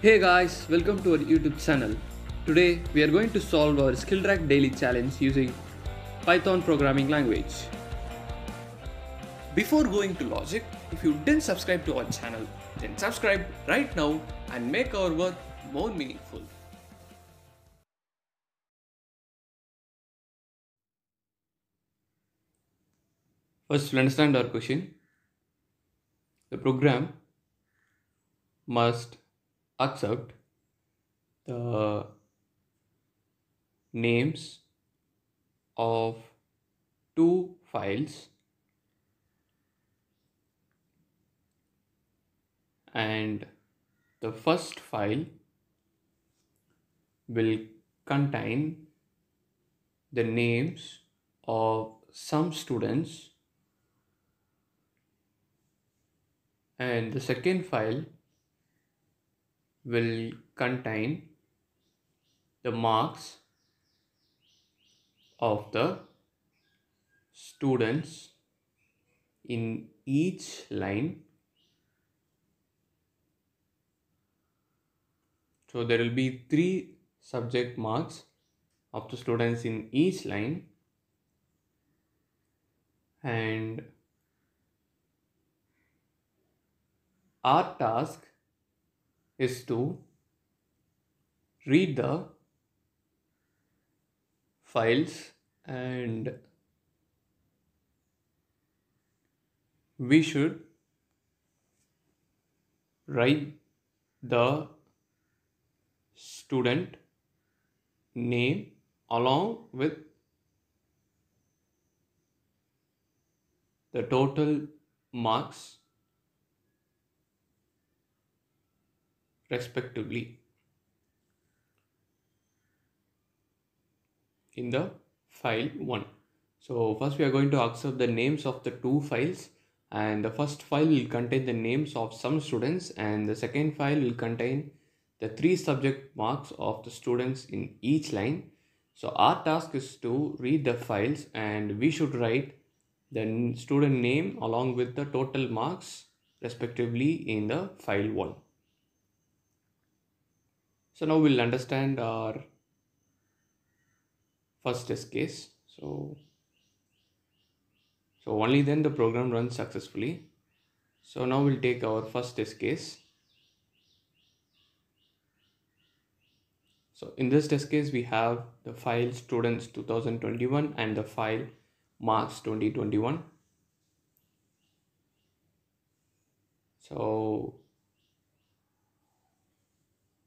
Hey guys, welcome to our YouTube channel. Today we are going to solve our SkillTrack daily challenge using Python programming language. Before going to logic, if you didn't subscribe to our channel, then subscribe right now and make our work more meaningful. First, we'll understand our question. The program must accept the names of two files and the first file will contain the names of some students and the second file will contain the marks of the students in each line. So there will be three subject marks of the students in each line and our task is to read the files and we should write the student name along with the total marks respectively. in the file 1. So first we are going to accept the names of the two files and the first file will contain the names of some students and the second file will contain the three subject marks of the students in each line. So our task is to read the files and we should write the student name along with the total marks respectively in the file 1. So now we'll understand our first test case. So, so only then the program runs successfully. So now we'll take our first test case. So in this test case, we have the file students 2021 and the file marks 2021. So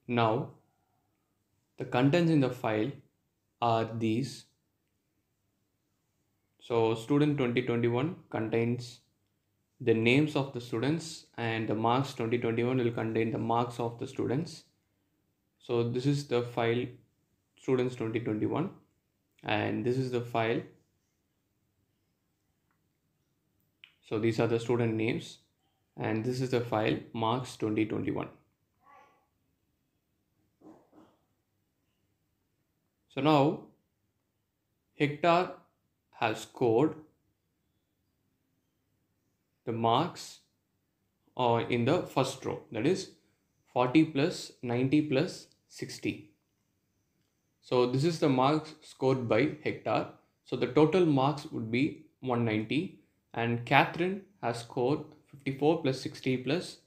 now the contents in the file are these so student 2021 contains the names of the students and the marks 2021 will contain the marks of the students so this is the file students 2021 and this is the file so these are the student names and this is the file marks 2021 So now Hector has scored the marks uh, in the first row that is 40 plus 90 plus 60. So this is the marks scored by Hector. So the total marks would be 190 and Catherine has scored 54 plus 60 plus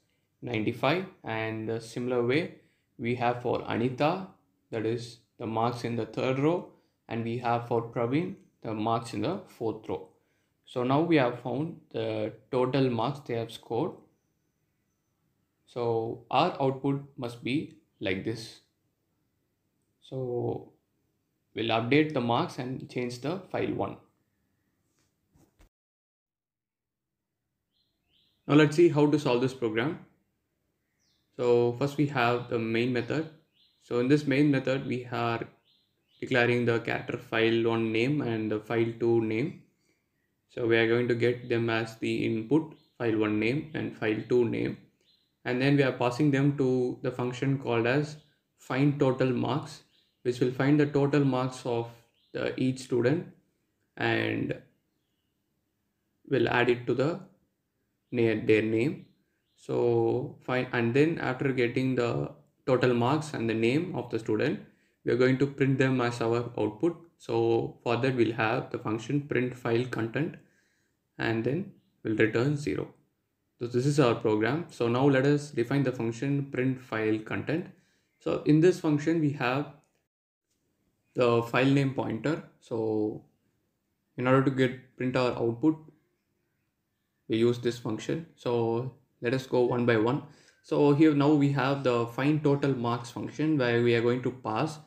95 and the similar way we have for Anita that is the marks in the third row and we have for Praveen the marks in the fourth row. So now we have found the total marks they have scored. So our output must be like this. So we'll update the marks and change the file 1. Now let's see how to solve this program. So first we have the main method so in this main method, we are declaring the character file1 name and the file2 name. So we are going to get them as the input file1 name and file2 name. And then we are passing them to the function called as find total marks, which will find the total marks of the, each student and will add it to the their name. So fine. And then after getting the total marks and the name of the student. We are going to print them as our output. So for that we'll have the function print file content and then we'll return zero. So this is our program. So now let us define the function print file content. So in this function we have the file name pointer. So in order to get print our output, we use this function. So let us go one by one. So here now we have the find total marks function where we are going to pass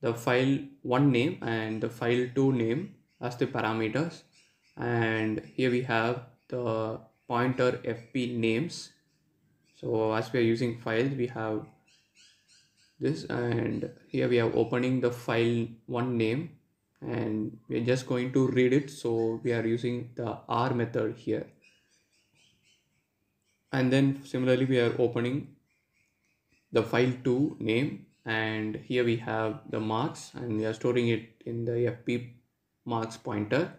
the file 1 name and the file 2 name as the parameters and here we have the pointer fp names so as we are using files we have this and here we are opening the file one name and we are just going to read it so we are using the r method here and then similarly we are opening the file to name and here we have the marks and we are storing it in the fp marks pointer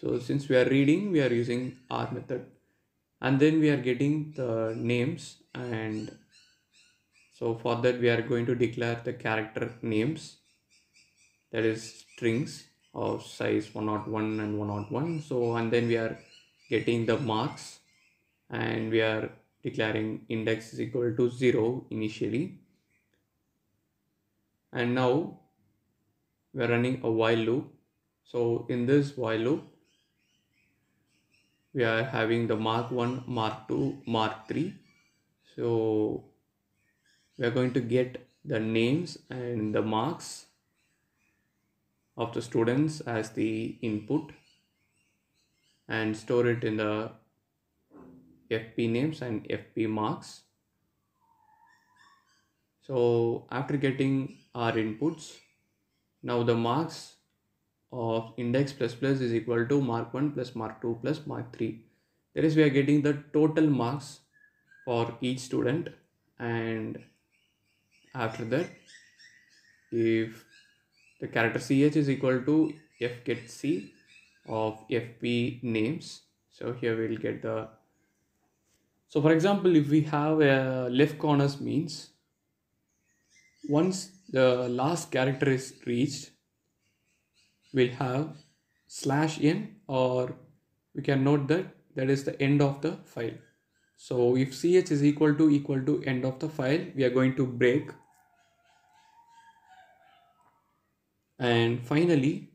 so since we are reading we are using r method and then we are getting the names and so for that we are going to declare the character names that is strings of size 101 and 101 so and then we are getting the marks and we are declaring index is equal to 0 initially and now we are running a while loop so in this while loop we are having the mark 1 mark 2 mark 3 so we are going to get the names and the marks of the students as the input and store it in the FP names and FP marks. So after getting our inputs, now the marks of index plus plus is equal to mark 1 plus mark 2 plus mark 3. That is we are getting the total marks for each student and after that if the character ch is equal to f get c of fp names so here we'll get the so for example, if we have a left corners means once the last character is reached, we'll have slash n or we can note that that is the end of the file. So if ch is equal to equal to end of the file, we are going to break. And finally,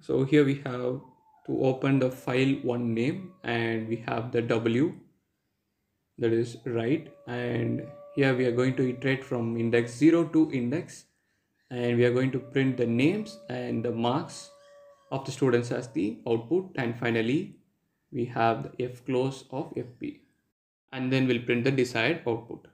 so here we have to open the file one name and we have the w that is right and here we are going to iterate from index 0 to index and we are going to print the names and the marks of the students as the output and finally we have the f close of fp and then we'll print the desired output